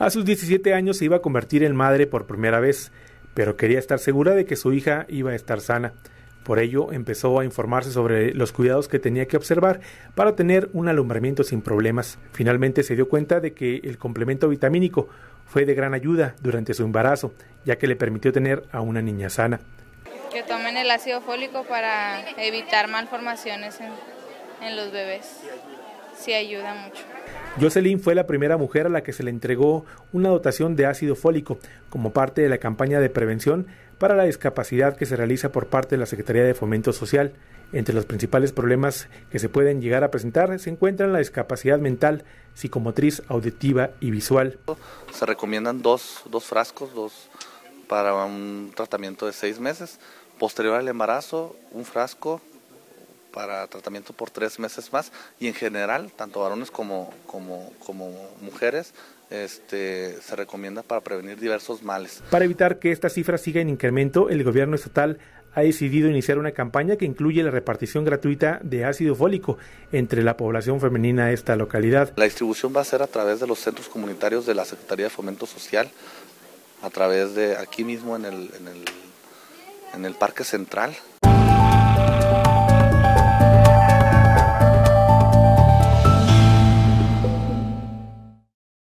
A sus 17 años se iba a convertir en madre por primera vez, pero quería estar segura de que su hija iba a estar sana. Por ello empezó a informarse sobre los cuidados que tenía que observar para tener un alumbramiento sin problemas. Finalmente se dio cuenta de que el complemento vitamínico fue de gran ayuda durante su embarazo, ya que le permitió tener a una niña sana. Que tomen el ácido fólico para evitar malformaciones en, los bebés sí ayuda mucho. Jocelyn fue la primera mujer a la que se le entregó una dotación de ácido fólico como parte de la campaña de prevención para la discapacidad que se realiza por parte de la Secretaría de Fomento Social. Entre los principales problemas que se pueden llegar a presentar se encuentran la discapacidad mental, psicomotriz, auditiva y visual. Se recomiendan dos, frascos, dos para un tratamiento de seis meses. Posterior al embarazo, un frasco para tratamiento por tres meses más y en general, tanto varones como, mujeres, este, se recomienda para prevenir diversos males. Para evitar que esta cifra siga en incremento, el gobierno estatal ha decidido iniciar una campaña que incluye la repartición gratuita de ácido fólico entre la población femenina de esta localidad. La distribución va a ser a través de los centros comunitarios de la Secretaría de Fomento Social, a través de aquí mismo en el, en el Parque Central,